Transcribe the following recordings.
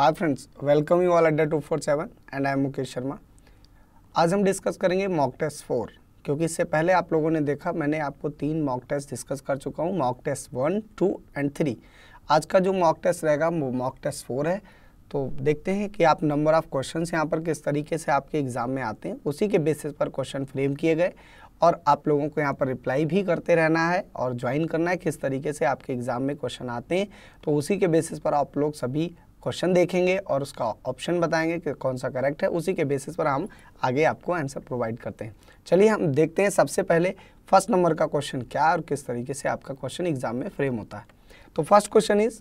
Hi friends welcome you all Adda two four seven and I am Mukesh Sharma आज हम discuss करेंगे mock test four क्योंकि इससे पहले आप लोगों ने देखा मैंने आपको तीन मॉक टेस्ट डिस्कस कर चुका हूँ mock test one two and three आज का जो मॉक टेस्ट रहेगा वो मॉक टेस्ट फोर है तो देखते हैं कि आप नंबर ऑफ़ क्वेश्चन यहाँ पर किस तरीके से आपके एग्ज़ाम में आते हैं उसी के बेसिस पर क्वेश्चन फ्रेम किए गए और आप लोगों को यहाँ पर रिप्लाई भी करते रहना है और ज्वाइन करना है किस तरीके से आपके एग्ज़ाम में क्वेश्चन आते हैं तो उसी के बेसिस पर आप लोग सभी क्वेश्चन देखेंगे और उसका ऑप्शन बताएंगे कि कौन सा करेक्ट है उसी के बेसिस पर हम आगे आपको आंसर प्रोवाइड करते हैं चलिए हम देखते हैं सबसे पहले फर्स्ट नंबर का क्वेश्चन क्या और किस तरीके से आपका क्वेश्चन एग्जाम में फ्रेम होता है तो first question is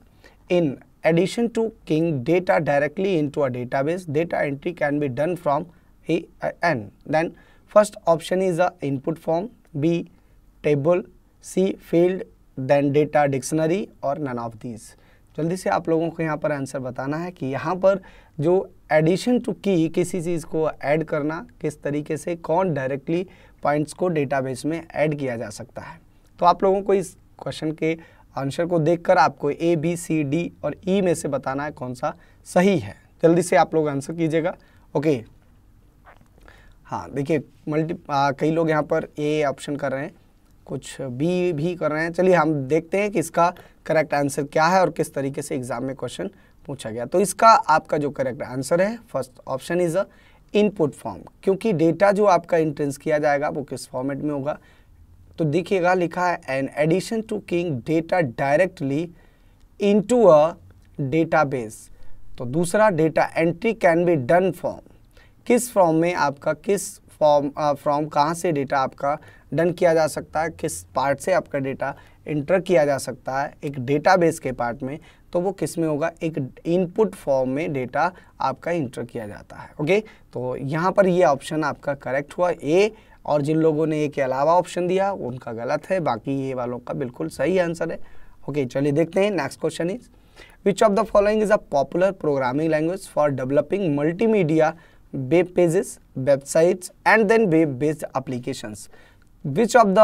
in addition to keying data directly into a base data entry can be done from a n then first option is a input form B table C field then data dictionary और none of these जल्दी से आप लोगों को यहाँ पर answer बताना है कि यहाँ पर जो एडिशन टू की किसी चीज़ को ऐड करना किस तरीके से कौन डायरेक्टली पॉइंट्स को डेटाबेस में ऐड किया जा सकता है तो आप लोगों को इस क्वेश्चन के आंसर को देखकर आपको ए बी सी डी और ई e में से बताना है कौन सा सही है जल्दी से आप लोग आंसर कीजिएगा ओके हाँ देखिए मल्टी कई लोग यहाँ पर ए ऑप्शन कर रहे हैं कुछ बी भी कर रहे हैं चलिए हम देखते हैं कि इसका करेक्ट आंसर क्या है और किस तरीके से एग्जाम में क्वेश्चन पूछा गया तो इसका आपका जो करेक्ट आंसर है first option is a input form क्योंकि डेटा जो आपका इंट्रेंस किया जाएगा वो किस फॉर्मेट में होगा तो देखिएगा लिखा है in addition to keying data directly into a database तो दूसरा data entry can be done form किस फॉर्म में आपका किस फॉर्म फ्रॉम कहाँ से डेटा आपका डन किया जा सकता है किस पार्ट से आपका डेटा इंटर किया जा सकता है एक डेटाबेस के पार्ट में तो वो किस में होगा एक इनपुट फॉर्म में डेटा आपका इंटर किया जाता है ओके तो यहाँ पर ये ऑप्शन आपका करेक्ट हुआ ए और जिन लोगों ने ए के अलावा ऑप्शन दिया उनका गलत है बाकी ये वालों का बिल्कुल सही आंसर है ओके चलिए देखते हैं next question is which of the following is a popular programming language for developing multimedia web pages websites and then web based applications which of the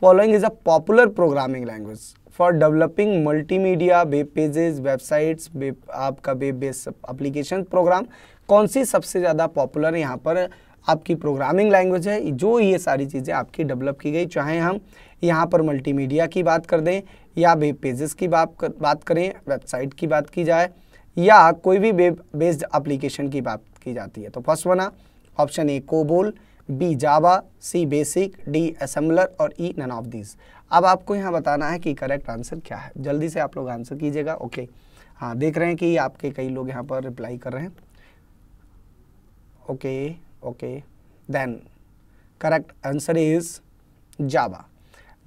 following is a popular programming language for developing multimedia web pages websites web आपका web base application program कौन सी सबसे ज़्यादा popular यहाँ पर आपकी programming language है जो ये सारी चीज़ें आपकी डेवलप की गई चाहे हम यहाँ पर मल्टीमीडिया की बात कर दें या वेब पेजेस की बात कर, बात करें वेबसाइट की बात की जाए या कोई भी वेब बेस्ड अप्लीकेशन की बात की जाती है तो first one option A COBOL B Java C BASIC D assembler और ई नन ऑफ दिस अब आपको यहाँ बताना है कि करेक्ट आंसर क्या है जल्दी से आप लोग आंसर कीजिएगा ओके हाँ देख रहे हैं कि आपके कई लोग यहाँ पर रिप्लाई कर रहे हैं okay okay then correct answer is Java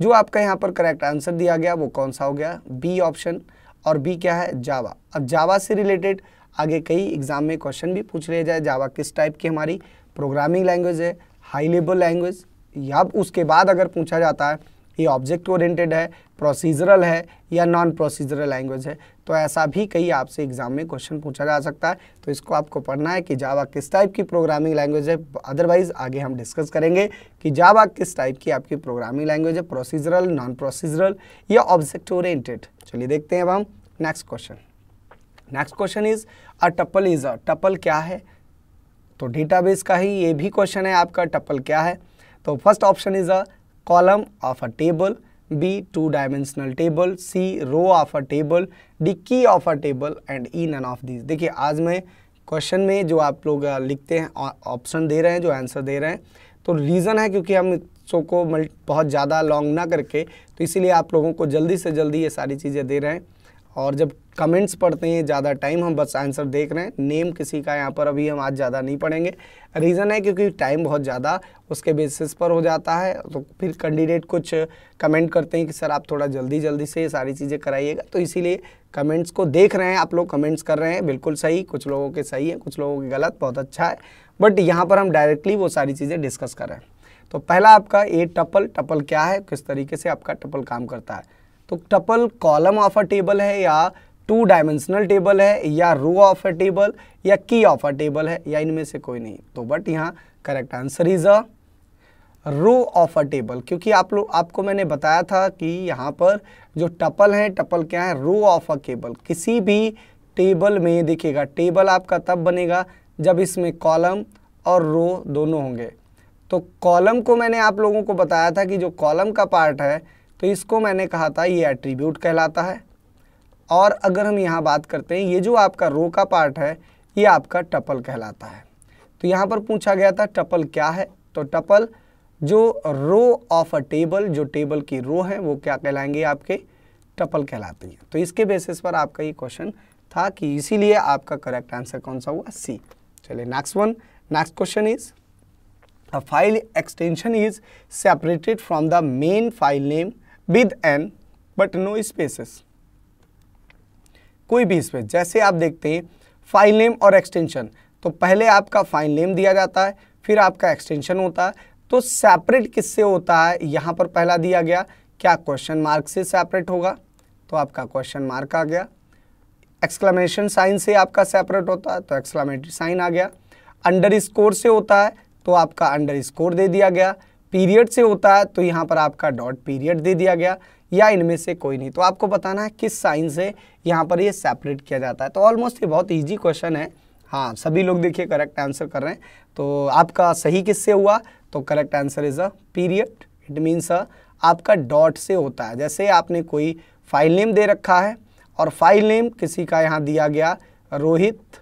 जो आपका यहाँ पर करेक्ट आंसर दिया गया वो कौन सा हो गया बी ऑप्शन और बी क्या है जावा अब जावा से रिलेटेड आगे कई एग्जाम में क्वेश्चन भी पूछ लिया जाए जावा किस टाइप की हमारी प्रोग्रामिंग लैंग्वेज है हाई लेवल लैंग्वेज या उसके बाद अगर पूछा जाता है ये ऑब्जेक्ट ओरिएंटेड है प्रोसीजरल है या नॉन प्रोसीजरल लैंग्वेज है तो ऐसा भी कई आपसे एग्जाम में क्वेश्चन पूछा जा सकता है तो इसको आपको पढ़ना है कि जावा किस टाइप की प्रोग्रामिंग लैंग्वेज है अदरवाइज आगे हम डिस्कस करेंगे कि जावा किस टाइप की आपकी प्रोग्रामिंग लैंग्वेज है प्रोसीजरल नॉन प्रोसीजरल या ऑब्जेक्ट ओरिएंटेड चलिए देखते हैं अब हम next question next question is a tuple is a tuple क्या है तो डेटाबेस का ही ये भी क्वेश्चन है आपका टप्पल क्या है तो first option is a column of a table B two dimensional table C row of a table D key of a table and E none of this देखिए आज मैं क्वेश्चन में जो आप लोग लिखते हैं ऑप्शन दे रहे हैं जो आंसर दे रहे हैं तो रीज़न है क्योंकि हम इसको को बहुत ज़्यादा लॉन्ग ना करके तो इसीलिए आप लोगों को जल्दी से जल्दी ये सारी चीज़ें दे रहे हैं और जब कमेंट्स पढ़ते हैं ज़्यादा टाइम हम बस आंसर देख रहे हैं नेम किसी का यहाँ पर अभी हम आज ज़्यादा नहीं पढ़ेंगे रीज़न है क्योंकि टाइम बहुत ज़्यादा उसके बेसिस पर हो जाता है तो फिर कैंडिडेट कुछ कमेंट करते हैं कि सर आप थोड़ा जल्दी जल्दी से सारी चीज़ें कराइएगा तो इसीलिए कमेंट्स को देख रहे हैं आप लोग कमेंट्स कर रहे हैं बिल्कुल सही कुछ लोगों के सही है कुछ लोगों के गलत बहुत अच्छा है बट यहाँ पर हम डायरेक्टली वो सारी चीज़ें डिस्कस कर रहे हैं तो पहला आपका ए टपल टपल क्या है किस तरीके से आपका टपल काम करता है तो tuple column of a table है या टू डायमेंशनल टेबल है या रो ऑफ अ टेबल या की ऑफ अ टेबल है या इनमें से कोई नहीं तो बट यहाँ correct answer is a row of a table क्योंकि आप लोग आपको मैंने बताया था कि यहाँ पर जो टपल है टपल क्या है रो ऑफ अ केबल किसी भी टेबल में देखिएगा टेबल आपका तब बनेगा जब इसमें कॉलम और रो दोनों होंगे तो कॉलम को मैंने आप लोगों को बताया था कि जो कॉलम का पार्ट है तो इसको मैंने कहा था ये एट्रीब्यूट कहलाता है और अगर हम यहाँ बात करते हैं ये जो आपका रो का पार्ट है ये आपका टपल कहलाता है तो यहाँ पर पूछा गया था टपल क्या है तो टपल जो रो ऑफ अ टेबल जो टेबल की रो है वो क्या कहलाएंगे आपके टपल कहलाती है तो इसके बेसिस पर आपका ये क्वेश्चन था कि इसीलिए आपका करेक्ट आंसर कौन सा हुआ सी चलिए next one next question is a file extension is separated from the main file name with an but no spaces कोई भी इसमें जैसे आप देखते हैं फाइल नेम और एक्सटेंशन तो पहले आपका फाइल नेम दिया जाता है फिर आपका एक्सटेंशन होता है तो सेपरेट किससे होता है यहाँ पर पहला दिया गया क्या क्वेश्चन मार्क से सेपरेट होगा तो आपका क्वेश्चन मार्क आ गया एक्सक्लामेशन साइन से आपका सेपरेट होता है तो एक्सक्लामेटरी साइन आ गया अंडर स्कोर से होता है तो आपका अंडर स्कोर दे दिया गया पीरियड से होता है तो यहाँ पर आपका डॉट पीरियड दे दिया गया या इनमें से कोई नहीं तो आपको बताना है किस साइन से यहाँ पर ये सेपरेट किया जाता है तो ऑलमोस्ट ये बहुत ईजी क्वेश्चन है हाँ सभी लोग देखिए करेक्ट आंसर कर रहे हैं तो आपका सही किससे हुआ तो correct answer is a period it means a आपका डॉट से होता है जैसे आपने कोई फाइल नेम दे रखा है और फाइल नेम किसी का यहाँ दिया गया रोहित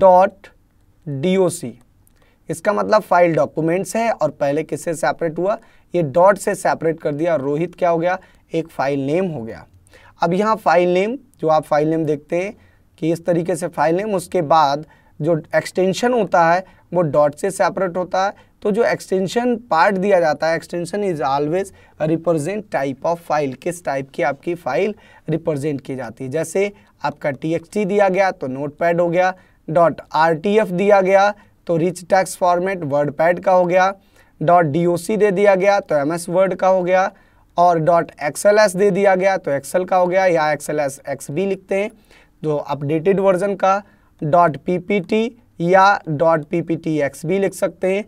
डॉट डी इसका मतलब फाइल डॉक्यूमेंट्स है और पहले किससे सेपरेट हुआ ये डॉट से सेपरेट कर दिया रोहित क्या हो गया एक फाइल नेम हो गया अब यहाँ फाइल नेम जो आप फाइल नेम देखते हैं कि इस तरीके से फाइल नेम उसके बाद जो एक्सटेंशन होता है वो डॉट से सेपरेट होता है तो जो एक्सटेंशन पार्ट दिया जाता है extension is always represent type of file किस टाइप की आपकी फ़ाइल रिप्रेजेंट की जाती है जैसे आपका टी दिया गया तो नोट हो गया डॉट आर दिया गया तो rich text format WordPad का हो गया डॉट डी दे दिया गया तो एम एस वर्ड का हो गया और डॉट एक्सएल एस दे दिया गया तो एक्सेल का हो गया या एक्सएल एस एक्स बी लिखते हैं तो अपडेटेड वर्जन का डॉट पी पी टी या dot P P T X लिख सकते हैं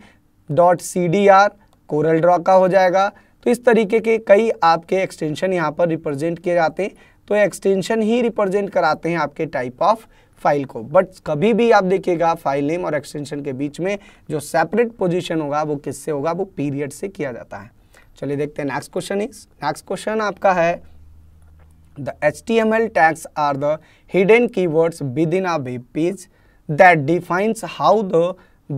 dot C D R CorelDRAW का हो जाएगा तो इस तरीके के कई आपके एक्सटेंशन यहाँ पर रिप्रेजेंट किए जाते हैं तो एक्सटेंशन ही रिप्रेजेंट कराते हैं आपके टाइप ऑफ फाइल को बट कभी भी आप देखिएगा फाइल नेम और एक्सटेंशन के बीच में जो सेपरेट पोजिशन होगा वो किससे होगा वो पीरियड से किया जाता है चलिए देखते हैं next question is next question आपका है the H T M L text are the hidden key words within अब page that defines how the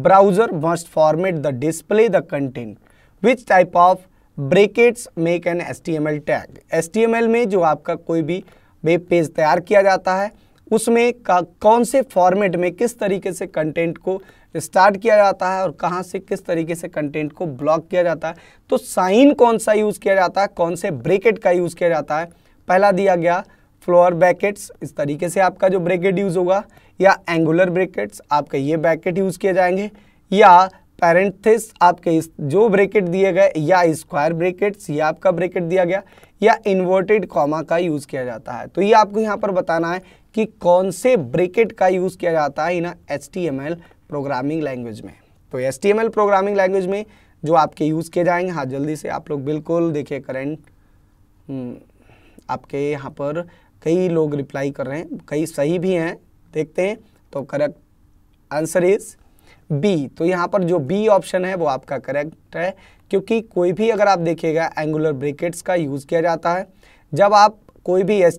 browser must format the display the content which type of brackets make an S T M L tag S T M L में जो आपका कोई भी web page तैयार किया जाता है उसमें का कौन से फॉर्मेट में किस तरीके से कंटेंट को स्टार्ट किया जाता है और कहाँ से किस तरीके से कंटेंट को ब्लॉक किया जाता है तो साइन कौन सा यूज़ किया जाता है कौन से ब्रेकेट का यूज़ किया जाता है पहला दिया गया फ्लोअर ब्रैकेट्स इस तरीके से आपका जो ब्रेकेट यूज़ होगा या एंगुलर ब्रेकेट्स आपके ये ब्रैकेट यूज़ किए जाएंगे या पैरेंथिस आपके जो ब्रेकेट दिए गए या स्क्वायर ब्रेकेट्स ये आपका ब्रेकेट दिया गया या इन्वर्टेड कॉमा का यूज़ किया जाता है तो ये आपको यहाँ पर बताना है कि कौन से ब्रेकेट का यूज़ किया जाता है इन एच प्रोग्रामिंग लैंग्वेज में तो एल प्रोग्रामिंग लैंग्वेज में जो आपके यूज़ किए जाएंगे हाँ जल्दी से आप लोग बिल्कुल देखिए करेंट हम्म, आपके यहाँ पर कई लोग रिप्लाई कर रहे हैं कई सही भी हैं देखते हैं तो करेक्ट आंसर इज बी तो यहाँ पर जो बी ऑप्शन है वो आपका करेक्ट है क्योंकि कोई भी अगर आप देखिएगा एंगुलर ब्रेकेट्स का यूज़ किया जाता है जब आप कोई भी एस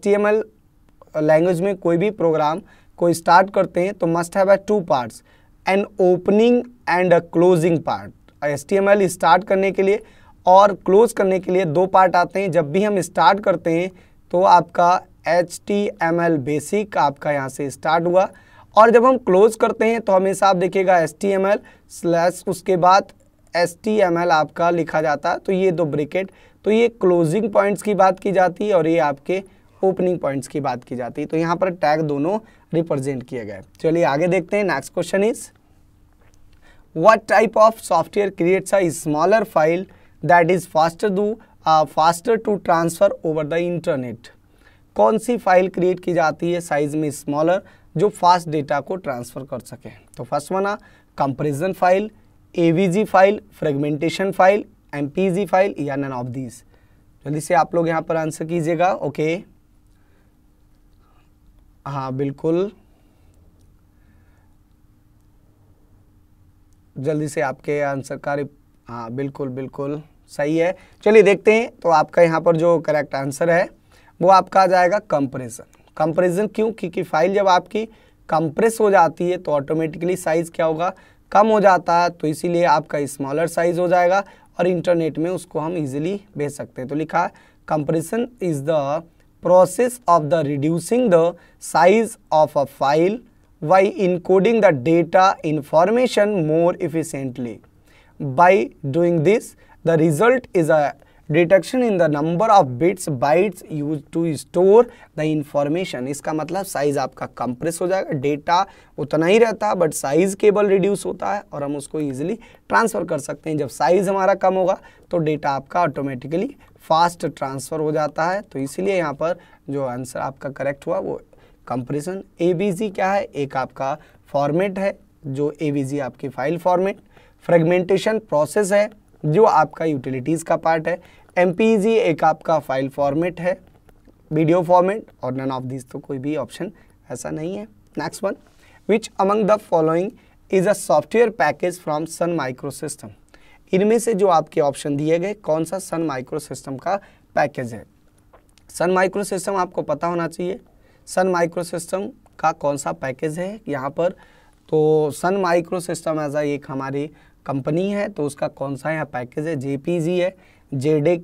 लैंग्वेज में कोई भी प्रोग्राम को स्टार्ट करते हैं तो must have two parts an opening and a closing part S start करने के लिए और क्लोज करने के लिए दो पार्ट आते हैं जब भी हम स्टार्ट करते हैं तो आपका H T M L basic आपका यहाँ से स्टार्ट हुआ और जब हम क्लोज करते हैं तो हमेशा आप देखिएगा S T M L slash उसके बाद एस टी एम एल आपका लिखा जाता है तो ये दो ब्रिकेट तो ये क्लोजिंग पॉइंट्स की बात की जाती है और ये आपके ओपनिंग पॉइंट्स की बात की जाती है तो यहाँ पर टैग दोनों रिप्रेजेंट किए गए चलिए आगे देखते हैं next question is what type of software creates a smaller file that is faster to faster to transfer over the internet कौन सी फाइल क्रिएट की जाती है साइज में स्मॉलर जो फास्ट डेटा को ट्रांसफ़र कर सके तो फर्स्ट बना comparison file AVG file fragmentation file MPG file या नन ऑफ दीज जल्दी से आप लोग यहाँ पर आंसर कीजिएगा ओके okay. हाँ बिल्कुल जल्दी से आपके आंसर का हाँ बिल्कुल बिल्कुल सही है चलिए देखते हैं तो आपका यहाँ पर जो करेक्ट आंसर है वो आपका आ जाएगा कंप्रेशन कंप्रेशन क्यों क्योंकि फाइल जब आपकी कंप्रेस हो जाती है तो ऑटोमेटिकली साइज़ क्या होगा कम हो जाता है तो इसीलिए आपका स्मॉलर साइज़ हो जाएगा और इंटरनेट में उसको हम इजीली भेज सकते हैं तो लिखा compression is the process of the reducing the size of a file by encoding the data information more efficiently. By doing this, the result is a detection in the number of bits bytes use to store the information इसका मतलब size आपका compress हो जाएगा data उतना ही रहता है but size cable reduce होता है और हम उसको ईजिली ट्रांसफ़र कर सकते हैं जब साइज हमारा कम होगा तो डेटा आपका ऑटोमेटिकली फास्ट ट्रांसफ़र हो जाता है तो इसीलिए यहाँ पर जो आंसर आपका करेक्ट हुआ वो कंप्रेशन ए क्या है एक आपका फॉर्मेट है जो ए आपकी फाइल फॉर्मेट फ्रेगमेंटेशन प्रोसेस है जो आपका यूटिलिटीज़ का पार्ट है एम e एक आपका फाइल फॉर्मेट है वीडियो फॉर्मेट और नन ऑफ दिस तो कोई भी ऑप्शन ऐसा नहीं है next one which among the following is a software package from Sun Microsystem इनमें से जो आपके ऑप्शन दिए गए कौन सा सन माइक्रो सिस्टम का पैकेज है सन माइक्रो सिस्टम आपको पता होना चाहिए सन माइक्रो सिस्टम का कौन सा पैकेज है यहाँ पर तो सन माइक्रो सिस्टम एज एक हमारी कंपनी है तो उसका कौन सा यहाँ पैकेज है जे पी जी है जे डे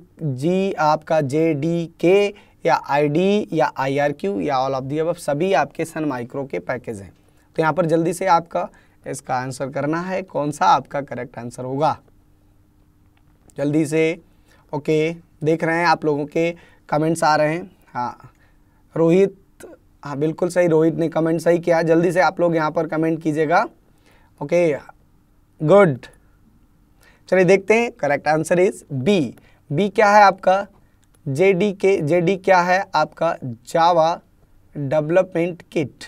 जी आपका जे डी के या आई डी या आई आर क्यू या ऑल ऑफ दी अब सभी आपके सन माइक्रो के पैकेज हैं तो यहाँ पर जल्दी से आपका इसका आंसर करना है कौन सा आपका करेक्ट आंसर होगा जल्दी से ओके देख रहे हैं आप लोगों के कमेंट्स आ रहे हैं हाँ रोहित हाँ बिल्कुल सही रोहित ने कमेंट सही किया जल्दी से आप लोग यहाँ पर कमेंट कीजिएगा ओके गुड चलिए देखते हैं correct answer is B B क्या है आपका जे डी के जे डी क्या है आपका Java development kit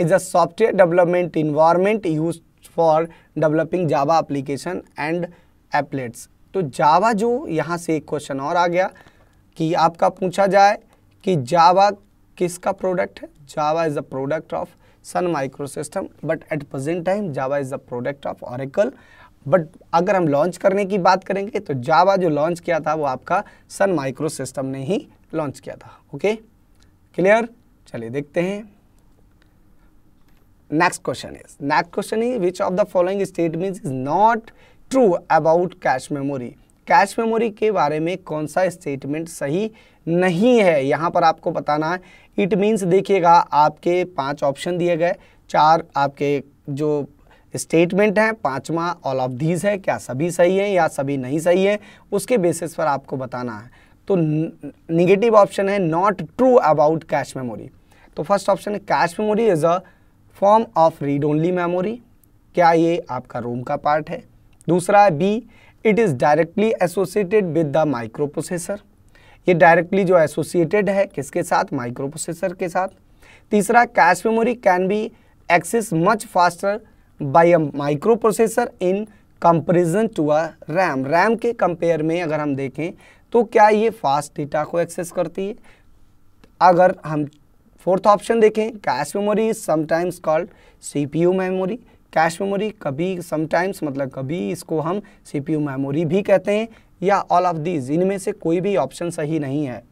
is a software development environment use for developing Java application and applets तो जावा जो यहाँ से एक क्वेश्चन और आ गया कि आपका पूछा जाए कि जावा किसका प्रोडक्ट है Java is a product of Sun Microsystem but at present time Java is a product of Oracle but अगर हम लॉन्च करने की बात करेंगे तो जावा जो लॉन्च किया था वो आपका सन माइक्रो सिस्टम ने ही लॉन्च किया था ओके क्लियर चलिए देखते हैं next question is next question is which of the following statement is not true about cache memory cache memory के बारे में कौन सा स्टेटमेंट सही नहीं है यहाँ पर आपको बताना है इट मीन्स देखिएगा आपके पांच ऑप्शन दिए गए चार आपके जो स्टेटमेंट हैं पांचवा ऑल ऑफ दीज है क्या सभी सही है या सभी नहीं सही है उसके बेसिस पर आपको बताना है तो निगेटिव ऑप्शन है not true about cache memory तो फर्स्ट ऑप्शन है cache memory is a form of read only memory क्या ये आपका रोम का पार्ट है दूसरा है B it is directly associated with the microprocessor ये डायरेक्टली जो एसोसिएटेड है किसके साथ माइक्रो प्रोसेसर के साथ तीसरा cache memory can be access much faster by a microprocessor in comparison to a RAM RAM के कंपेयर में अगर हम देखें तो क्या ये फास्ट डेटा को एक्सेस करती है अगर हम फोर्थ ऑप्शन देखें cache memory is sometimes called CPU memory cache memory कभी समटाइम्स मतलब कभी इसको हम सीपीयू मेमोरी भी कहते हैं या ऑल ऑफ दीज इनमें से कोई भी ऑप्शन सही नहीं है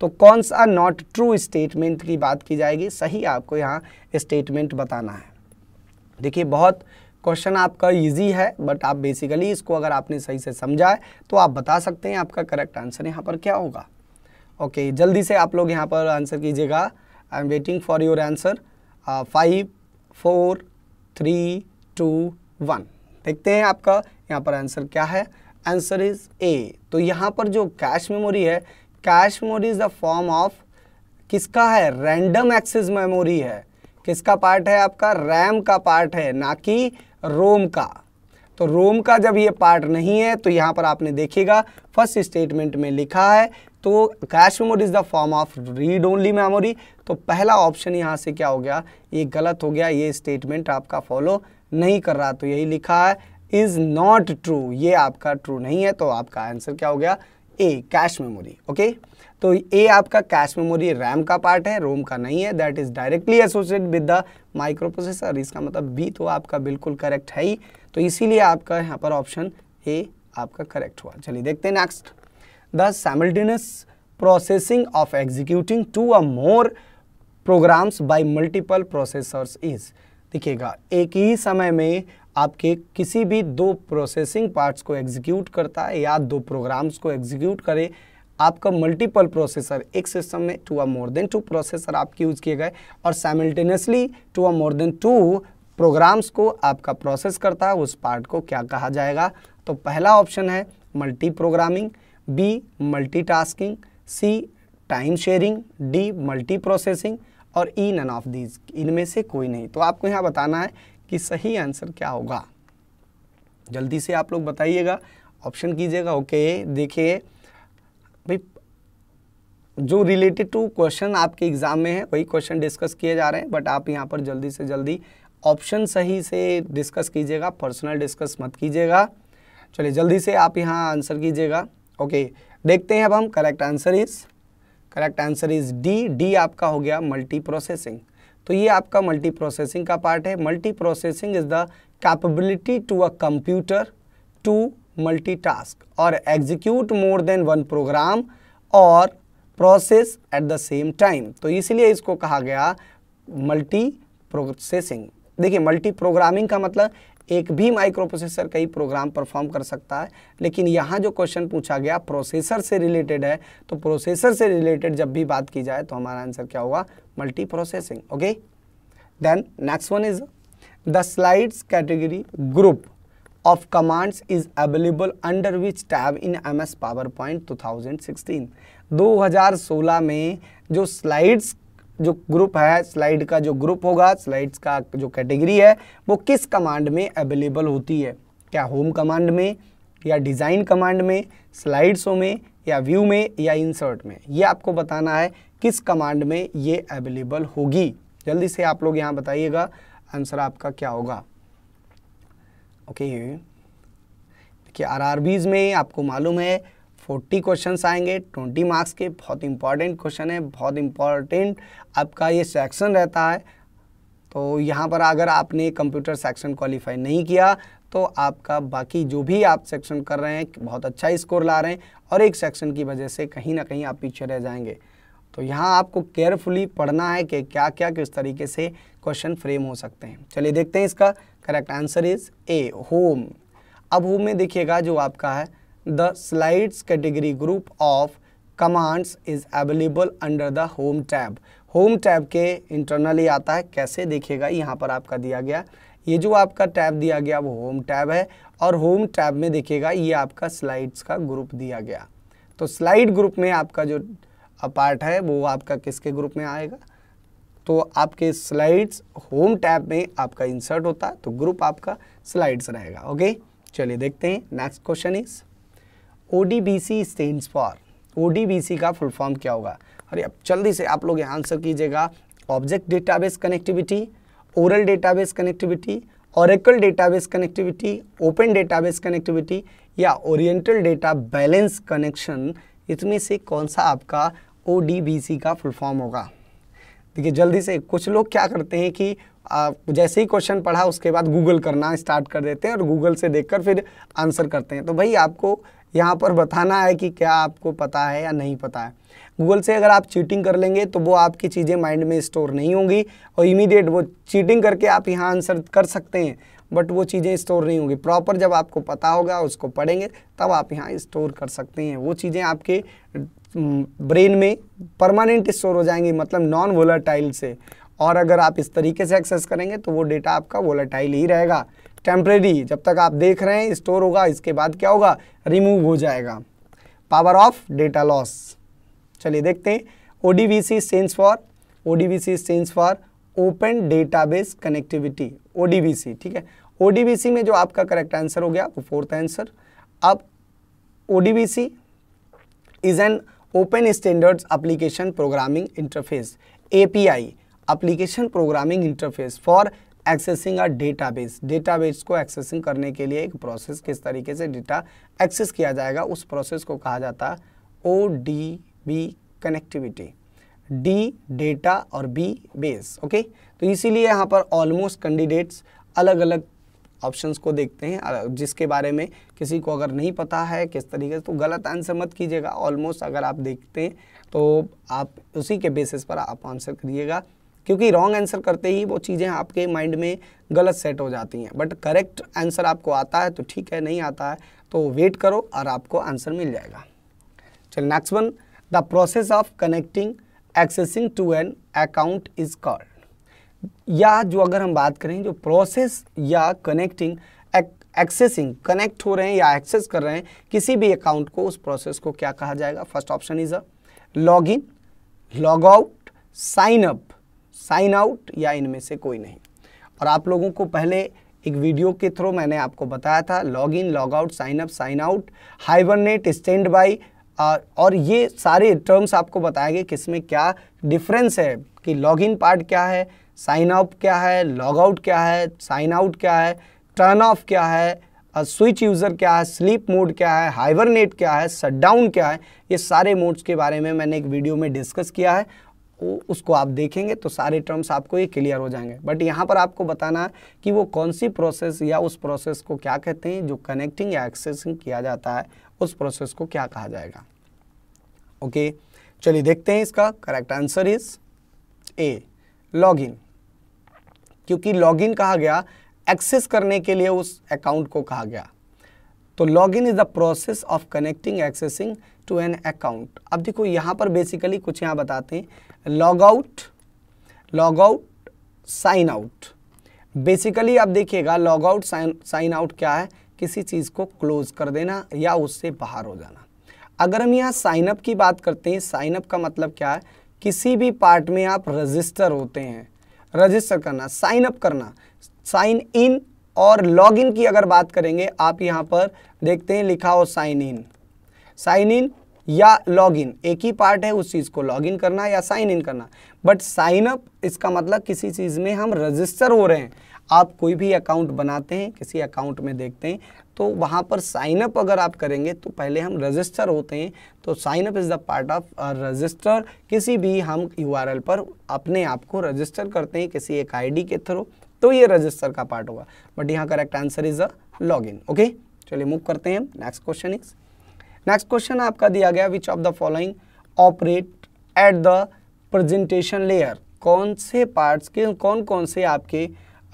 तो कौन सा नॉट ट्रू स्टेटमेंट की बात की जाएगी सही आपको यहाँ स्टेटमेंट बताना है देखिए बहुत क्वेश्चन आपका इजी है बट आप बेसिकली इसको अगर आपने सही से समझा है तो आप बता सकते हैं आपका करेक्ट आंसर यहाँ पर क्या होगा ओके okay, जल्दी से आप लोग यहाँ पर आंसर कीजिएगा I am waiting for your answer five four three two one देखते हैं आपका यहाँ पर आंसर क्या है आंसर इज ए तो यहाँ पर जो कैश मेमोरी है cache memory is the form of किसका है रैंडम एक्सेस मेमोरी है किसका पार्ट है आपका रैम का पार्ट है ना कि रोम का तो रोम का जब ये पार्ट नहीं है तो यहाँ पर आपने देखिएगा फर्स्ट स्टेटमेंट में लिखा है तो cache memory is the form of read only memory तो पहला ऑप्शन यहाँ से क्या हो गया ये गलत हो गया ये स्टेटमेंट आपका फॉलो नहीं कर रहा तो यही लिखा है इज़ नॉट ट्रू ये आपका ट्रू नहीं है तो आपका आंसर क्या हो गया ए कैश मेमोरी ओके तो ए आपका कैश मेमोरी रैम का पार्ट है रोम का नहीं है that is directly associate with the microprocessor इसका मतलब बी तो आपका बिल्कुल करेक्ट है ही तो इसीलिए आपका यहाँ पर ऑप्शन ए आपका करेक्ट हुआ चलिए देखते हैं next the simultaneous processing of executing two or more programs by multiple processors is देखिएगा एक ही समय में आपके किसी भी दो प्रोसेसिंग पार्ट्स को एग्जीक्यूट करता है या दो प्रोग्राम्स को एग्जीक्यूट करे आपका मल्टीपल प्रोसेसर एक सिस्टम में two or more than two processor आपके यूज़ किए गए और simultaneously two or more than two programs को आपका प्रोसेस करता है उस पार्ट को क्या कहा जाएगा तो पहला ऑप्शन है multiprogramming B multitasking C time sharing D multiprocessing और ई नन ऑफ दीज इनमें से कोई नहीं तो आपको यहाँ बताना है कि सही आंसर क्या होगा जल्दी से आप लोग बताइएगा ऑप्शन कीजिएगा ओके देखिए भाई जो रिलेटेड टू क्वेश्चन आपके एग्ज़ाम में है वही क्वेश्चन डिस्कस किए जा रहे हैं बट आप यहाँ पर जल्दी से जल्दी ऑप्शन सही से डिस्कस कीजिएगा पर्सनल डिस्कस मत कीजिएगा चलिए जल्दी से आप यहाँ आंसर कीजिएगा ओके देखते हैं अब हम correct answer is correct answer is D D आपका हो गया मल्टी प्रोसेसिंग तो ये आपका मल्टी प्रोसेसिंग का पार्ट है multiprocessing is the capability to a computer to multitask or execute more than one program or process at the same time तो इसलिए इसको कहा गया मल्टी प्रोसेसिंग देखिए मल्टी प्रोग्रामिंग का मतलब एक भी माइक्रो प्रोसेसर कई प्रोग्राम परफॉर्म कर सकता है लेकिन यहाँ जो क्वेश्चन पूछा गया प्रोसेसर से रिलेटेड है तो प्रोसेसर से रिलेटेड जब भी बात की जाए तो हमारा आंसर क्या होगा multiprocessing okay then next one is the slides category group of tab in M S PowerPoint two thousand sixteen दो हजार सोलह में जो स्लाइड्स जो ग्रुप है स्लाइड का जो ग्रुप होगा स्लाइड्स का जो कैटेगरी है वो किस कमांड में अवेलेबल होती है क्या होम कमांड में या डिज़ाइन कमांड में स्लाइड्सों में या व्यू में या इंसर्ट में ये आपको बताना है किस कमांड में ये अवेलेबल होगी जल्दी से आप लोग यहाँ बताइएगा आंसर आपका क्या होगा ओके देखिए आर में आपको मालूम है फोर्टी क्वेश्चन आएंगे ट्वेंटी मार्क्स के बहुत इंपॉर्टेंट क्वेश्चन है बहुत इंपॉर्टेंट आपका ये सेक्शन रहता है तो यहाँ पर अगर आपने कंप्यूटर सेक्शन क्वालिफाई नहीं किया तो आपका बाकी जो भी आप सेक्शन कर रहे हैं बहुत अच्छा स्कोर ला रहे हैं और एक सेक्शन की वजह से कहीं ना कहीं आप पीछे रह जाएंगे तो यहाँ आपको केयरफुली पढ़ना है कि क्या क्या किस तरीके से क्वेश्चन फ्रेम हो सकते हैं चलिए देखते हैं इसका correct answer is A home अब होम में देखिएगा जो आपका है the slides category group of commands is available under the home tab home tab के इंटरनली आता है कैसे देखेगा यहाँ पर आपका दिया गया ये जो आपका टैब दिया गया वो होम टैब है और होम टैब में देखेगा ये आपका स्लाइड्स का ग्रुप दिया गया तो स्लाइड ग्रुप में आपका जो पार्ट है वो आपका किसके ग्रुप में आएगा तो आपके स्लाइड्स होम टैब में आपका इंसर्ट होता है तो ग्रुप आपका स्लाइड्स रहेगा ओके चलिए देखते हैं next question is O stands for O का फुल फॉर्म क्या होगा अरे अब जल्दी से आप लोग आंसर कीजिएगा object database connectivity oral database connectivity data database connectivity open database connectivity या ओरिएंटल डेटा बैलेंस कनेक्शन इसमें से कौन सा आपका ओ का फुल फॉर्म होगा देखिए जल्दी से कुछ लोग क्या करते हैं कि आ, जैसे ही क्वेश्चन पढ़ा उसके बाद गूगल करना स्टार्ट कर देते हैं और गूगल से देखकर फिर आंसर करते हैं तो भाई आपको यहाँ पर बताना है कि क्या आपको पता है या नहीं पता है गूगल से अगर आप चीटिंग कर लेंगे तो वो आपकी चीज़ें माइंड में स्टोर नहीं होंगी और इमीडिएट वो चीटिंग करके आप यहाँ आंसर कर सकते हैं बट वो चीज़ें स्टोर नहीं होंगी प्रॉपर जब आपको पता होगा उसको पढ़ेंगे तब आप यहाँ स्टोर कर सकते हैं वो चीज़ें आपके ब्रेन में परमानेंट स्टोर हो जाएंगी मतलब नॉन वोलाटाइल से और अगर आप इस तरीके से एक्सेस करेंगे तो वो डेटा आपका वोलाटाइल ही रहेगा टेम्प्रेरी जब तक आप देख रहे हैं स्टोर होगा इसके बाद क्या होगा रिमूव हो जाएगा पावर ऑफ डेटा लॉस चलिए देखते हैं O D B C stands for O D B C stands for open database connectivity O D B C ठीक है ओ डी बी सी में जो आपका करेक्ट आंसर हो गया वो फोर्थ आंसर अब O D B C is an open standards application programming interface A P I application programming interface for accessing a database database को एक्सेसिंग करने के लिए एक प्रोसेस किस तरीके से डेटा एक्सेस किया जाएगा उस प्रोसेस को कहा जाता है O D B connectivity D data और बी बेस ओके तो इसीलिए यहाँ पर ऑलमोस्ट कैंडिडेट्स अलग अलग ऑप्शंस को देखते हैं जिसके बारे में किसी को अगर नहीं पता है किस तरीके से तो गलत आंसर मत कीजिएगा ऑलमोस्ट अगर आप देखते हैं तो आप उसी के बेसिस पर आप आंसर करिएगा क्योंकि रॉन्ग आंसर करते ही वो चीज़ें आपके माइंड में गलत सेट हो जाती हैं बट करेक्ट आंसर आपको आता है तो ठीक है नहीं आता है तो वेट करो और आपको आंसर मिल जाएगा चलो next one the process of connecting accessing to an account is called या जो अगर हम बात करें जो प्रोसेस या कनेक्टिंग एक्सेसिंग कनेक्ट हो रहे हैं या एक्सेस कर रहे हैं किसी भी अकाउंट को उस प्रोसेस को क्या कहा जाएगा first option is a log in log out sign up sign out या इनमें से कोई नहीं और आप लोगों को पहले एक वीडियो के थ्रू मैंने आपको बताया था log in log out sign up sign out hibernate stand by और ये सारे टर्म्स आपको बताएंगे कि इसमें क्या डिफरेंस है कि लॉग इन पार्ट क्या है साइन अप क्या है लॉग आउट क्या है साइन आउट क्या है टर्न ऑफ क्या है स्विच यूज़र क्या है स्लीप मोड क्या है हाइबरनेट क्या है डाउन क्या है ये सारे मोड्स के बारे में मैंने एक वीडियो में डिस्कस किया है उसको आप देखेंगे तो सारे टर्म्स आपको ये क्लियर हो जाएंगे बट यहाँ पर आपको बताना कि वो कौन सी प्रोसेस या उस प्रोसेस को क्या कहते हैं जो कनेक्टिंग या एक्सेसिंग किया जाता है उस प्रोसेस को क्या कहा जाएगा ओके चलिए देखते हैं इसका correct answer is A login क्योंकि लॉगिन कहा गया एक्सेस करने के लिए उस अकाउंट को कहा गया तो login is the process of connecting accessing to an account अब देखो यहाँ पर बेसिकली कुछ यहाँ बताते हैं log out log out sign out basically आप देखिएगा log out sign sign out क्या है किसी चीज़ को क्लोज कर देना या उससे बाहर हो जाना अगर हम यहाँ साइनअप की बात करते हैं साइनअप का मतलब क्या है किसी भी पार्ट में आप रजिस्टर होते हैं रजिस्टर करना साइनअप करना साइन इन और लॉग इन की अगर बात करेंगे आप यहाँ पर देखते हैं लिखा हो साइन इन साइन इन या लॉग इन एक ही पार्ट है उस चीज़ को लॉग इन करना या साइन इन करना बट साइन अप इसका मतलब किसी चीज़ में हम रजिस्टर हो रहे हैं आप कोई भी अकाउंट बनाते हैं किसी अकाउंट में देखते हैं तो वहाँ पर साइन अप अगर आप करेंगे तो पहले हम रजिस्टर होते हैं तो sign up is the part of register किसी भी हम यू पर अपने आप को रजिस्टर करते हैं किसी एक आई के थ्रू तो ये रजिस्टर का पार्ट होगा बट यहाँ correct answer is a log in okay चलिए मूव करते हैं हम next question is next question आपका दिया गया which of the following operate at the presentation layer कौन से पार्ट्स के कौन कौन से आपके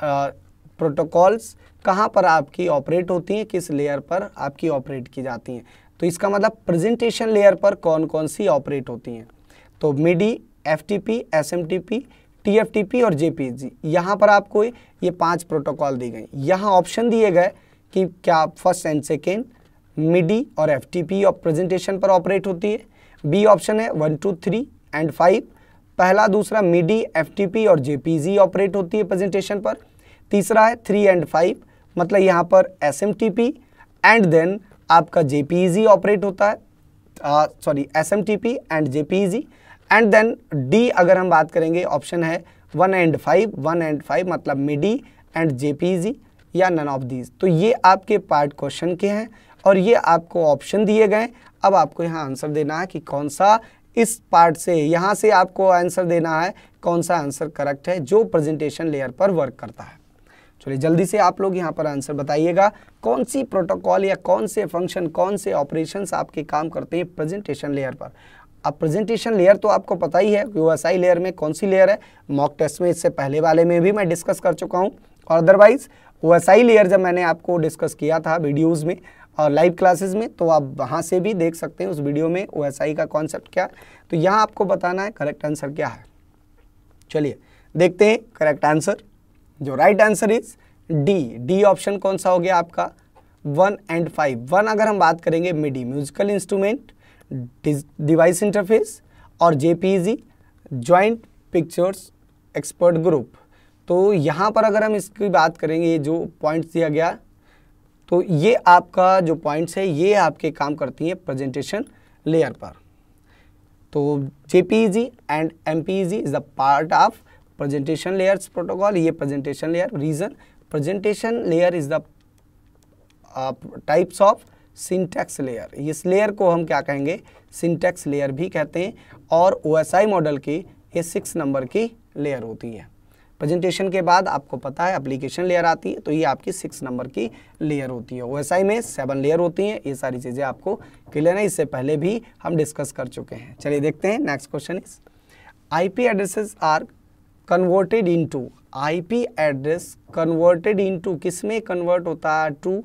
प्रोटोकॉल्स कहाँ पर आपकी ऑपरेट होती हैं किस लेयर पर आपकी ऑपरेट की जाती हैं तो इसका मतलब प्रेजेंटेशन लेयर पर कौन कौन सी ऑपरेट होती हैं तो MIDI F T P S M T P T F T P और जे पी जी यहाँ पर आपको ये पांच प्रोटोकॉल दी गई यहाँ ऑप्शन दिए गए कि क्या फर्स्ट एंड सेकेंड मिडी और एफ और प्रेजेंटेशन पर ऑपरेट होती है बी ऑप्शन है one two three and five पहला दूसरा मिडी एफ और जे ऑपरेट होती है प्रेजेंटेशन पर तीसरा है थ्री एंड फाइव मतलब यहाँ पर एस एंड देन आपका जे ऑपरेट होता है sorry S M and J and then D अगर हम बात करेंगे ऑप्शन है one and five one and five मतलब मिडी एंड जे या नन ऑफ दीज तो ये आपके पार्ट क्वेश्चन के हैं और ये आपको ऑप्शन दिए गए अब आपको यहाँ आंसर देना है कि कौन सा इस पार्ट से यहाँ से आपको आंसर देना है कौन सा आंसर करेक्ट है जो प्रेजेंटेशन लेयर पर वर्क करता है चलिए जल्दी से आप लोग यहाँ पर आंसर बताइएगा कौन सी प्रोटोकॉल या कौन से फंक्शन कौन से ऑपरेशंस आपके काम करते हैं प्रेजेंटेशन लेयर पर अब प्रेजेंटेशन लेयर तो आपको पता ही है यूएसआई लेयर में कौन सी लेयर है मॉक टेस्ट में इससे पहले वाले में भी मैं डिस्कस कर चुका हूँ और अदरवाइज़ ओ लेयर जब मैंने आपको डिस्कस किया था वीडियोज़ में और लाइव क्लासेस में तो आप वहाँ से भी देख सकते हैं उस वीडियो में ओ का कॉन्सेप्ट क्या तो यहाँ आपको बताना है करेक्ट आंसर क्या है चलिए देखते हैं करेक्ट आंसर जो right answer is D D option कौन सा हो गया आपका वन एंड फाइव वन अगर हम बात करेंगे MIDI musical instrument device interface और J joint pictures expert group तो यहाँ पर अगर हम इसकी बात करेंगे जो पॉइंट्स दिया गया तो ये आपका जो पॉइंट्स है ये आपके काम करती हैं प्रेजेंटेशन लेयर पर तो J and M is the part of presentation layers protocol ये presentation layer reason presentation layer is the types of syntax layer इस लेयर को हम क्या कहेंगे सिंटेक्स लेयर भी कहते हैं और ओ मॉडल की ये सिक्स नंबर की लेयर होती है प्रेजेंटेशन के बाद आपको पता है अप्लीकेशन लेयर आती है तो ये आपकी सिक्स नंबर की लेयर होती है ओ में सेवन लेयर होती हैं ये सारी चीज़ें आपको क्लियर है इससे पहले भी हम डिस्कस कर चुके हैं चलिए देखते हैं next question is I P addresses are converted into IP I P address converted into किस में कन्वर्ट होता है टू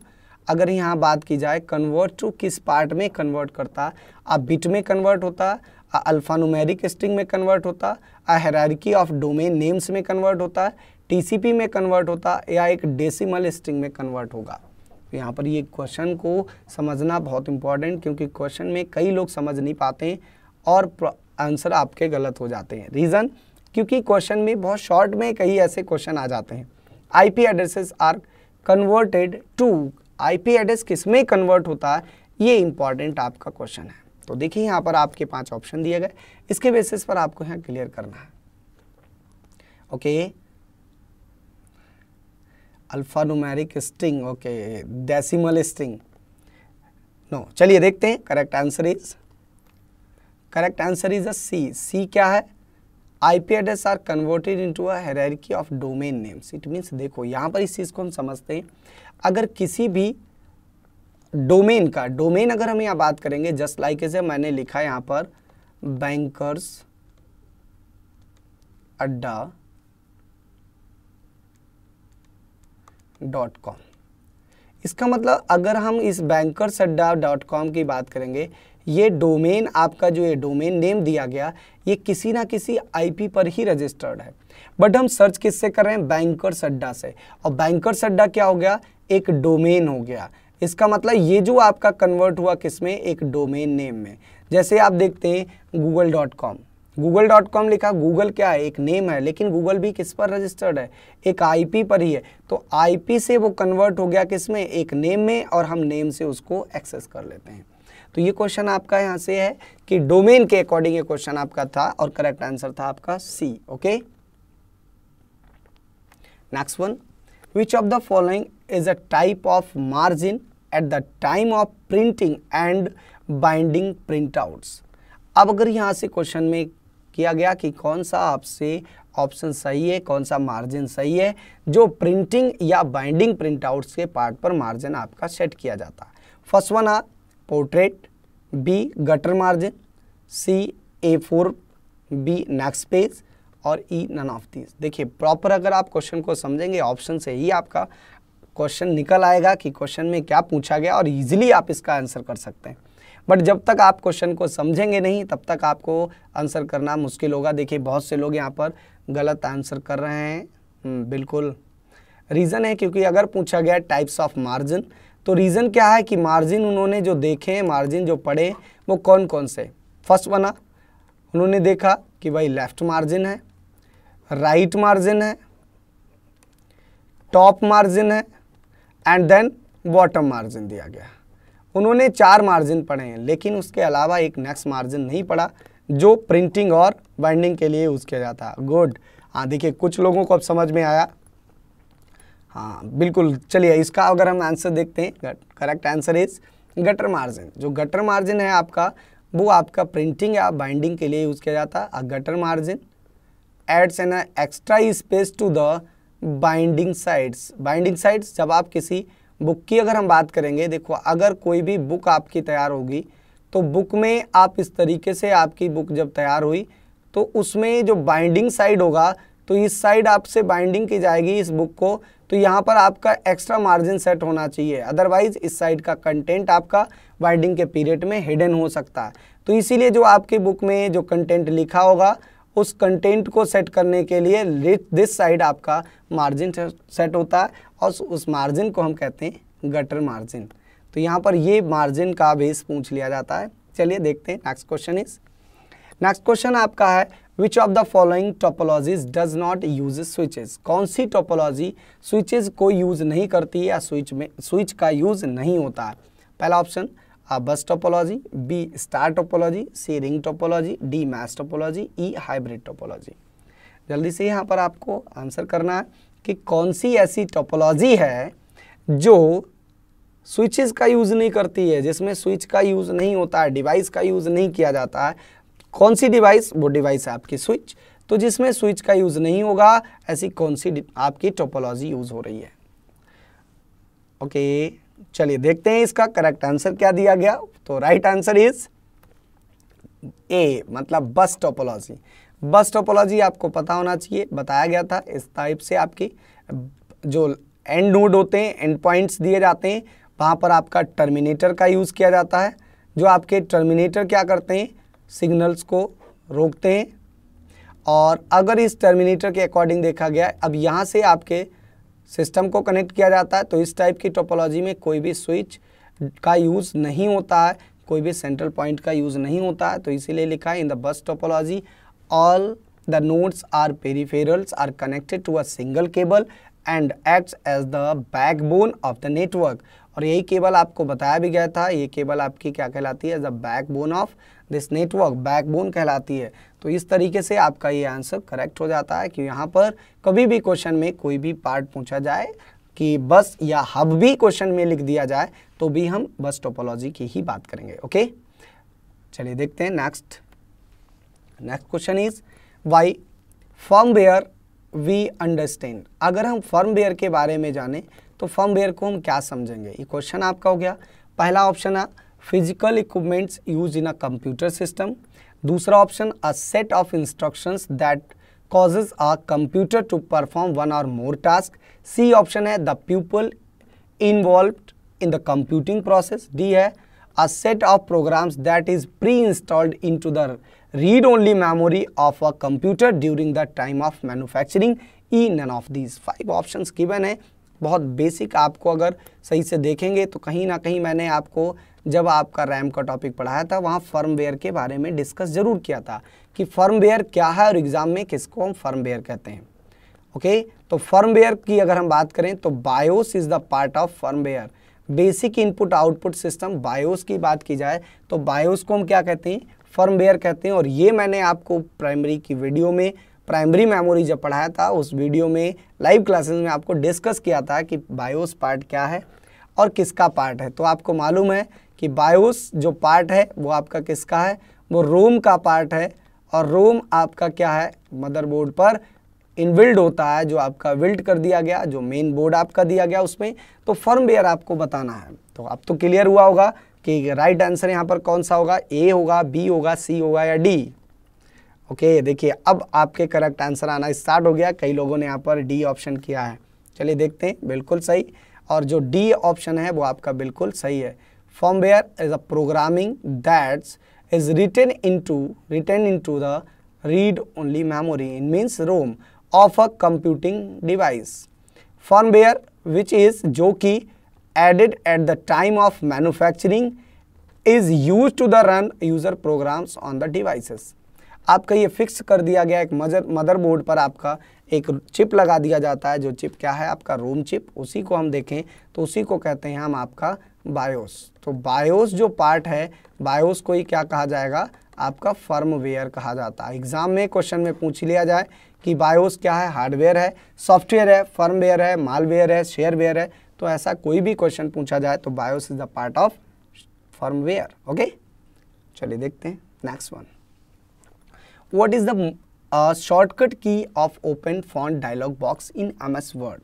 अगर यहाँ बात की जाए कन्वर्ट टू किस पार्ट में कन्वर्ट करता अब बिट में कन्वर्ट होता अल्फ़ानुमेरिक स्ट्रिंग में कन्वर्ट होता a hierarchy of domain names में कन्वर्ट होता है टीसीपी में कन्वर्ट होता है या एक डेसिमल स्ट्रिंग में कन्वर्ट होगा तो यहाँ पर ये क्वेश्चन को समझना बहुत इंपॉर्टेंट क्योंकि क्वेश्चन में कई लोग समझ नहीं पाते हैं और आंसर आपके गलत हो जाते हैं रीज़न क्योंकि क्वेश्चन में बहुत शॉर्ट में कई ऐसे क्वेश्चन आ जाते हैं P addresses are converted to I P address किस में कन्वर्ट होता है ये इंपॉर्टेंट आपका क्वेश्चन है तो देखिए यहां पर आपके पांच ऑप्शन दिए गए इसके बेसिस पर आपको यहां क्लियर करना है okay alphanumeric string okay decimal string no चलिए देखते हैं correct answer is correct answer is a C C क्या है I P address are converted into a hierarchy of domain names it means देखो यहाँ पर इस चीज़ को हम समझते हैं अगर किसी भी डोमेन का डोमेन अगर हम यहाँ बात करेंगे जस्ट लाइक इसे मैंने लिखा यहाँ पर बैंकर्स अड्डा डॉट कॉम इसका मतलब अगर हम इस बैंकर्स अड्डा डॉट कॉम की बात करेंगे ये डोमेन आपका जो ये डोमेन नेम दिया गया ये किसी ना किसी आईपी पर ही रजिस्टर्ड है बट हम सर्च किससे कर रहे हैं बैंकर्स अड्डा से और बैंकर्स अड्डा क्या हो गया एक डोमेन हो गया इसका मतलब ये जो आपका कन्वर्ट हुआ किस में एक डोमेन नेम में जैसे आप देखते हैं Google dot com Google dot com लिखा गूगल क्या है एक नेम है लेकिन गूगल भी किस पर रजिस्टर्ड है एक आईपी पर ही है तो आईपी से वो कन्वर्ट हो गया किस में एक नेम में और हम नेम से उसको एक्सेस कर लेते हैं तो ये क्वेश्चन आपका यहाँ से है कि डोमेन के अकॉर्डिंग ये क्वेश्चन आपका था और करेक्ट आंसर था आपका C okay next one which of the following is a type of margin at the time of printing and binding printouts अब अगर यहाँ से क्वेश्चन में किया गया कि कौन सा आपसे ऑप्शन सही है कौन सा मार्जिन सही है जो प्रिंटिंग या बाइंडिंग प्रिंटआउट्स के पार्ट पर मार्जिन आपका सेट किया जाता है first one A portrait B gutter margin C A four B next page और ई नन ऑफ दीज देखिए प्रॉपर अगर आप क्वेश्चन को समझेंगे ऑप्शन से ही आपका क्वेश्चन निकल आएगा कि क्वेश्चन में क्या पूछा गया और ईजिली आप इसका आंसर कर सकते हैं बट जब तक आप क्वेश्चन को समझेंगे नहीं तब तक आपको आंसर करना मुश्किल होगा देखिए बहुत से लोग यहाँ पर गलत आंसर कर रहे हैं हम्म, बिल्कुल रीज़न है क्योंकि अगर पूछा गया टाइप्स ऑफ मार्जिन तो रीज़न क्या है कि मार्जिन उन्होंने जो देखे मार्जिन जो पढ़े वो कौन कौन से फर्स्ट बना उन्होंने देखा कि भाई लेफ्ट मार्जिन है राइट मार्जिन है टॉप मार्जिन है एंड देन बॉटम मार्जिन दिया गया उन्होंने चार मार्जिन पढ़े हैं लेकिन उसके अलावा एक नेक्स्ट मार्जिन नहीं पढ़ा जो प्रिंटिंग और बाइंडिंग के लिए यूज़ किया जाता है गुड हाँ देखिए कुछ लोगों को अब समझ में आया हाँ बिल्कुल चलिए इसका अगर हम आंसर देखते हैं correct answer is gutter margin जो गटर मार्जिन है आपका वो आपका प्रिंटिंग या बाइंडिंग के लिए यूज़ किया जाता है gutter margin adds an extra space to the binding sites binding sites जब आप किसी बुक की अगर हम बात करेंगे देखो अगर कोई भी बुक आपकी तैयार होगी तो बुक में आप इस तरीके से आपकी बुक जब तैयार हुई तो उसमें जो बाइंडिंग साइड होगा तो इस साइड आपसे बाइंडिंग की जाएगी इस बुक को तो यहाँ पर आपका एक्स्ट्रा मार्जिन सेट होना चाहिए अदरवाइज इस साइड का कंटेंट आपका बाइंडिंग के पीरियड में हिडन हो सकता है तो इसीलिए जो आपकी बुक में जो कंटेंट लिखा होगा उस कंटेंट को सेट करने के लिए दिस साइड आपका मार्जिन सेट होता है और उस मार्जिन को हम कहते हैं गटर मार्जिन तो यहाँ पर ये मार्जिन का बेस पूछ लिया जाता है चलिए देखते हैं next question is next question आपका है which of the following topologies does not use switches कौन सी टोपोलॉजी स्विचेज को यूज़ नहीं करती या स्विच में स्विच का यूज़ नहीं होता है पहला option A bus topology B star topology C ring topology D mesh topology E hybrid topology जल्दी से यहाँ पर आपको आंसर करना है कि कौन सी ऐसी टोपोलॉजी है जो स्विचेस का यूज़ नहीं करती है जिसमें स्विच का यूज़ नहीं होता है डिवाइस का यूज़ नहीं किया जाता है कौन सी डिवाइस वो डिवाइस है आपकी स्विच तो जिसमें स्विच का यूज़ नहीं होगा ऐसी कौन सी आपकी टोपोलॉजी यूज़ हो रही है ओके okay. चलिए देखते हैं इसका करेक्ट आंसर क्या दिया गया तो राइट आंसर इज ए मतलब बस टोपोलॉजी बस टोपोलॉजी आपको पता होना चाहिए बताया गया था इस टाइप से आपकी जो एंड नोड होते हैं एंड पॉइंट्स दिए जाते हैं वहाँ पर आपका टर्मिनेटर का यूज़ किया जाता है जो आपके टर्मिनेटर क्या करते हैं सिग्नल्स को रोकते हैं और अगर इस टर्मिनेटर के अकॉर्डिंग देखा गया अब यहाँ से आपके सिस्टम को कनेक्ट किया जाता है तो इस टाइप की टोपोलॉजी में कोई भी स्विच का यूज़ नहीं होता है कोई भी सेंट्रल पॉइंट का यूज़ नहीं होता है तो इसीलिए लिखा है in the bus topology all the are peripherals are connected to a single cable and and as the backbone of the network और यही केबल आपको बताया भी गया था ये केबल आपकी क्या कहलाती है as the backbone of this network backbone कहलाती है तो इस तरीके से आपका ये आंसर करेक्ट हो जाता है कि यहाँ पर कभी भी क्वेश्चन में कोई भी पार्ट पूछा जाए कि बस या हब भी क्वेश्चन में लिख दिया जाए तो भी हम बस टोपोलॉजी की ही बात करेंगे ओके चलिए देखते हैं next next question is why bare we understand अगर हम बेयर के बारे में जाने तो बेयर को हम क्या समझेंगे ये क्वेश्चन आपका हो गया पहला ऑप्शन है physical equipments use in a computer system दूसरा option a set of instructions that causes a computer to perform one or more task C option है the people involve in the computing process D है a set of programs that is pre installed into the read only memory of a computer during the time of manufacturing E none of these five option given है बहुत basic आपको अगर सही से देखेंगे तो कहीं ना कहीं मैंने आपको जब आपका रैम का टॉपिक पढ़ाया था वहाँ फर्मवेयर के बारे में डिस्कस जरूर किया था कि फर्मवेयर क्या है और एग्ज़ाम में किसको हम फर्मवेयर कहते हैं ओके तो फर्मवेयर की अगर हम बात करें तो BIOS is the part of firmware basic input output system BIOS की बात की जाए तो बायोस को हम क्या कहते हैं फर्मवेयर कहते हैं और ये मैंने आपको प्राइमरी की वीडियो में प्राइमरी मेमोरी जब पढ़ाया था उस वीडियो में लाइव क्लासेस में आपको डिस्कस किया था कि बायोस पार्ट क्या है और किसका पार्ट है तो आपको मालूम है कि बायोस जो पार्ट है वो आपका किसका है वो रोम का पार्ट है और रोम आपका क्या है मदरबोर्ड पर इनविल्ड होता है जो आपका विल्ड कर दिया गया जो मेन बोर्ड आपका दिया गया उसमें तो फर्मवेयर आपको बताना है तो अब तो क्लियर हुआ होगा कि राइट आंसर यहाँ पर कौन सा होगा ए होगा बी होगा सी होगा या डी ओके देखिए अब आपके करेक्ट आंसर आना स्टार्ट हो गया कई लोगों ने यहाँ पर डी ऑप्शन किया है चलिए देखते हैं बिल्कुल सही और जो डी ऑप्शन है वो आपका बिल्कुल सही है firmware is a programming that is written into written into the read only memory it means rom of a computing device firmware which is jo ki added at the time of manufacturing is used to the run user programs on the devices आपका ये fix कर दिया गया एक mother motherboard पर आपका एक chip लगा दिया जाता है जो चिप क्या है आपका रोम चिप उसी को हम देखें तो उसी को कहते हैं हम आपका बायोस तो बायोस जो पार्ट है बायोस को ही क्या कहा जाएगा आपका फर्मवेयर कहा जाता है एग्जाम में क्वेश्चन में पूछ लिया जाए कि बायोस क्या है हार्डवेयर है सॉफ्टवेयर है फर्मवेयर है मालवेयर है शेयरवेयर है तो ऐसा कोई भी क्वेश्चन पूछा जाए तो BIOS is the part of firmware okay चलिए देखते हैं next one is the shortcut key of open font dialog box in M S Word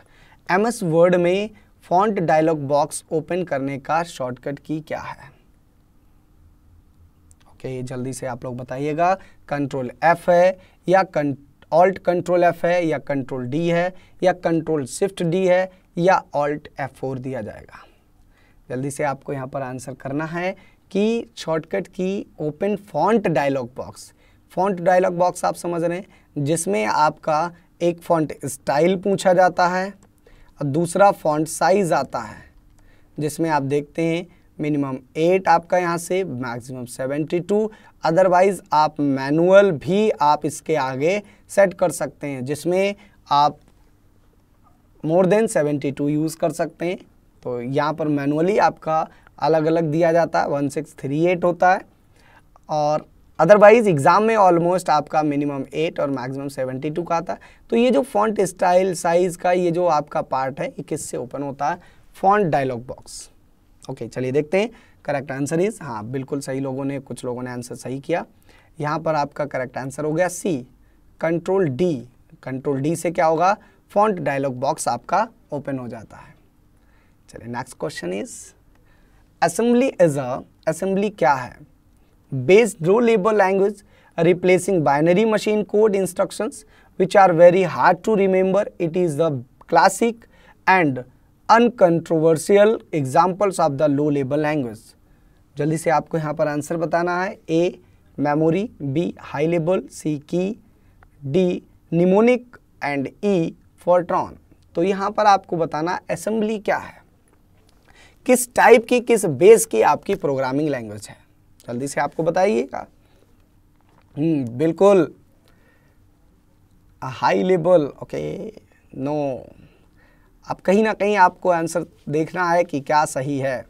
M S Word में फॉन्ट डायलॉग बॉक्स ओपन करने का शॉर्टकट की क्या है ओके जल्दी से आप लोग बताइएगा कंट्रोल एफ है या ऑल्ट कंट्रोल एफ है या कंट्रोल डी है या कंट्रोल शिफ्ट डी है या ऑल्ट एफ फोर दिया जाएगा जल्दी से आपको यहाँ पर आंसर करना है कि shortcut key open font dialog box font dialog box आप समझ रहे हैं जिसमें आपका एक फॉन्ट स्टाइल पूछा जाता है और दूसरा फॉन्ट साइज़ आता है जिसमें आप देखते हैं मिनिमम एट आपका यहाँ से मैक्सिमम सेवेंटी टू अदरवाइज़ आप मैनुअल भी आप इसके आगे सेट कर सकते हैं जिसमें आप more than seventy two use कर सकते हैं तो यहाँ पर मैनुअली आपका अलग अलग दिया जाता है वन सिक्स थ्री एट होता है और अदरवाइज एग्जाम में ऑलमोस्ट आपका मिनिमम एट और मैक्सिमम सेवेंटी टू का आता है तो ये जो फॉन्ट स्टाइल साइज का ये जो आपका पार्ट है ये किससे ओपन होता है फॉन्ट डायलॉग बॉक्स ओके चलिए देखते हैं करेक्ट आंसर इज हाँ बिल्कुल सही लोगों ने कुछ लोगों ने आंसर सही किया यहाँ पर आपका करेक्ट आंसर हो गया C control D control D से क्या होगा फॉन्ट डायलॉग बॉक्स आपका ओपन हो जाता है चलिए next question is assembly is assembly क्या है based row label language replacing binary machine code instructions which are very hard to remember. It is the classic and uncontroversial examples of the low label language. जल्दी से आपको यहाँ पर answer बताना है A memory B high लेबल C key D mnemonic and E Fortran तो यहाँ पर आपको बताना असेंबली क्या है किस टाइप की किस बेस की आपकी प्रोग्रामिंग लैंग्वेज है जल्दी से आपको बताइएगा हम्म, बिल्कुल हाई लेवल ओके नो अब कहीं ना कहीं आपको आंसर देखना है कि क्या सही है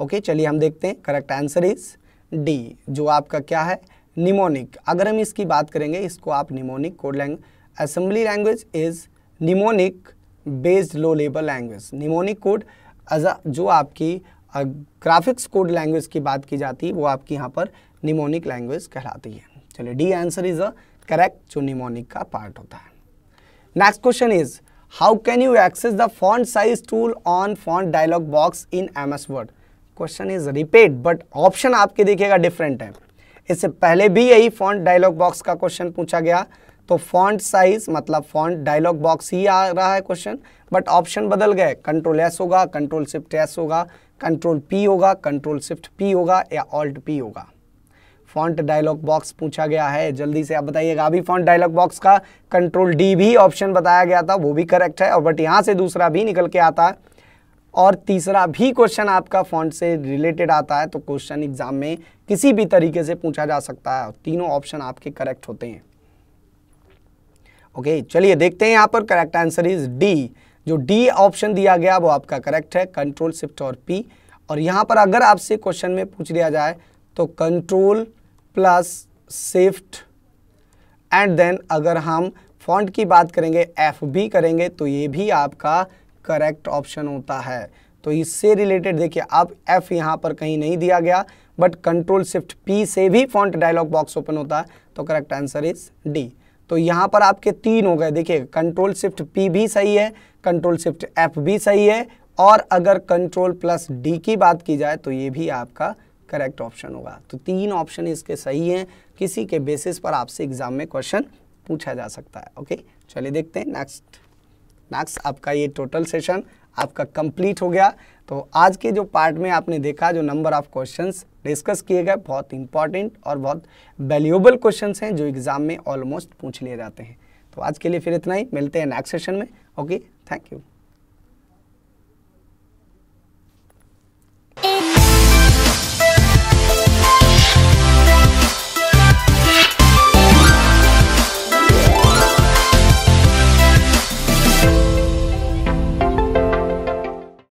ओके चलिए हम देखते हैं करेक्ट आंसर इज़ डी जो आपका क्या है निमोनिक अगर हम इसकी बात करेंगे इसको आप mnemonic code lang assembly language is mnemonic based low level language mnemonic code जो आपकी ग्राफिक्स कोड लैंग्वेज की बात की जाती है वो आपकी यहाँ पर निमोनिक लैंग्वेज कहलाती है चलिए D answer is a correct जो निमोनिक का पार्ट होता है next question is how can you access the font size tool on font dialog box in M S Word question is repeat but option आपके देखिएगा different है इससे पहले भी यही फॉन्ट डायलॉग बॉक्स का क्वेश्चन पूछा गया तो फॉन्ट साइज मतलब फॉन्ट डायलॉग बॉक्स ही आ रहा है क्वेश्चन बट ऑप्शन बदल गए कंट्रोल एस होगा कंट्रोल शिफ्ट एस होगा कंट्रोल पी होगा कंट्रोल शिफ्ट पी होगा या ऑल्ट पी होगा फॉन्ट डायलॉग बॉक्स पूछा गया है जल्दी से आप बताइएगा अभी फॉन्ट डायलॉग बॉक्स का कंट्रोल डी भी ऑप्शन बताया गया था वो भी करेक्ट है और बट यहाँ से दूसरा भी निकल के आता है और तीसरा भी क्वेश्चन आपका फॉन्ट से रिलेटेड आता है तो क्वेश्चन एग्जाम में किसी भी तरीके से पूछा जा सकता है तीनों ऑप्शन आपके करेक्ट होते हैं ओके चलिए देखते हैं यहाँ पर करेक्ट आंसर इज डी जो डी ऑप्शन दिया गया वो आपका करेक्ट है कंट्रोल शिफ्ट और पी और यहाँ पर अगर आपसे क्वेश्चन में पूछ लिया जाए तो control plus shift and then अगर हम फॉन्ट की बात करेंगे एफ बी करेंगे तो ये भी आपका करेक्ट ऑप्शन होता है तो इससे रिलेटेड देखिए अब एफ यहाँ पर कहीं नहीं दिया गया बट कंट्रोल शिफ्ट पी से भी फॉन्ट डायलॉग बॉक्स ओपन होता है तो करेक्ट आंसर इज डी तो यहाँ पर आपके तीन हो गए देखिए कंट्रोल शिफ्ट पी भी सही है कंट्रोल शिफ्ट एफ भी सही है और अगर कंट्रोल प्लस डी की बात की जाए तो ये भी आपका करेक्ट ऑप्शन होगा तो तीन ऑप्शन इसके सही हैं किसी के बेसिस पर आपसे एग्जाम में क्वेश्चन पूछा जा सकता है ओके चलिए देखते हैं नेक्स्ट नेक्स्ट आपका ये टोटल सेशन आपका कंप्लीट हो गया तो आज के जो पार्ट में आपने देखा जो नंबर ऑफ क्वेश्चंस डिस्कस किए गए बहुत इंपॉर्टेंट और बहुत वैल्यूएबल क्वेश्चंस हैं जो एग्ज़ाम में ऑलमोस्ट पूछ लिए जाते हैं तो आज के लिए फिर इतना ही मिलते हैं नेक्स्ट सेशन में ओके थैंक यू